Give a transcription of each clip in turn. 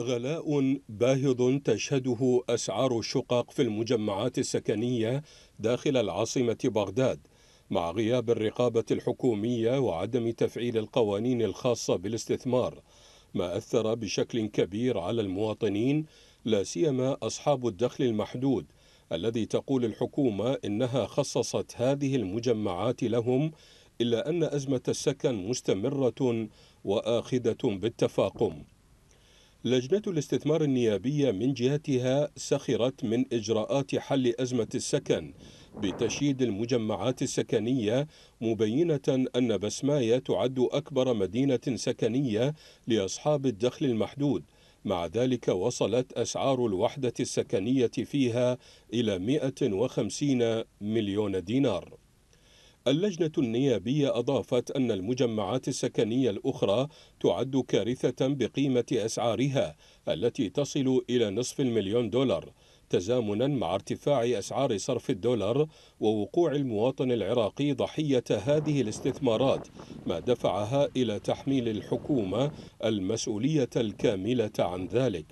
غلاء باهظ تشهده أسعار الشقق في المجمعات السكنية داخل العاصمة بغداد مع غياب الرقابة الحكومية وعدم تفعيل القوانين الخاصة بالاستثمار ما أثر بشكل كبير على المواطنين لا سيما أصحاب الدخل المحدود الذي تقول الحكومة إنها خصصت هذه المجمعات لهم إلا أن أزمة السكن مستمرة وآخذة بالتفاقم لجنة الاستثمار النيابية من جهتها سخرت من إجراءات حل أزمة السكن بتشييد المجمعات السكنية مبينة أن بسماية تعد أكبر مدينة سكنية لأصحاب الدخل المحدود مع ذلك وصلت أسعار الوحدة السكنية فيها إلى 150 مليون دينار اللجنة النيابية أضافت أن المجمعات السكنية الأخرى تعد كارثة بقيمة أسعارها التي تصل إلى نصف المليون دولار تزامنا مع ارتفاع أسعار صرف الدولار ووقوع المواطن العراقي ضحية هذه الاستثمارات ما دفعها إلى تحميل الحكومة المسؤولية الكاملة عن ذلك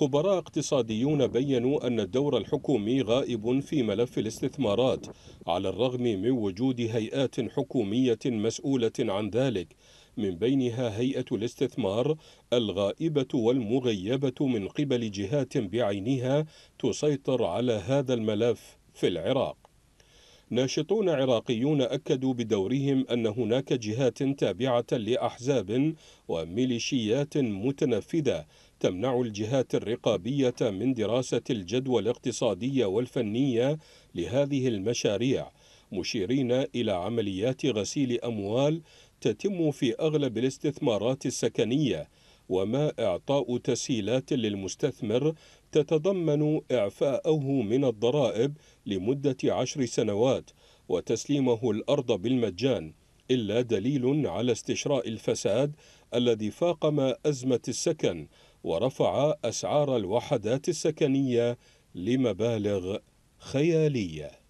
خبراء اقتصاديون بينوا أن الدور الحكومي غائب في ملف الاستثمارات على الرغم من وجود هيئات حكومية مسؤولة عن ذلك من بينها هيئة الاستثمار الغائبة والمغيبة من قبل جهات بعينها تسيطر على هذا الملف في العراق ناشطون عراقيون أكدوا بدورهم أن هناك جهات تابعة لأحزاب وميليشيات متنفذة تمنع الجهات الرقابية من دراسة الجدوى الاقتصادية والفنية لهذه المشاريع مشيرين إلى عمليات غسيل أموال تتم في أغلب الاستثمارات السكنية وما إعطاء تسهيلات للمستثمر تتضمن إعفاءه من الضرائب لمدة عشر سنوات وتسليمه الأرض بالمجان إلا دليل على استشراء الفساد الذي فاقم أزمة السكن ورفع أسعار الوحدات السكنية لمبالغ خيالية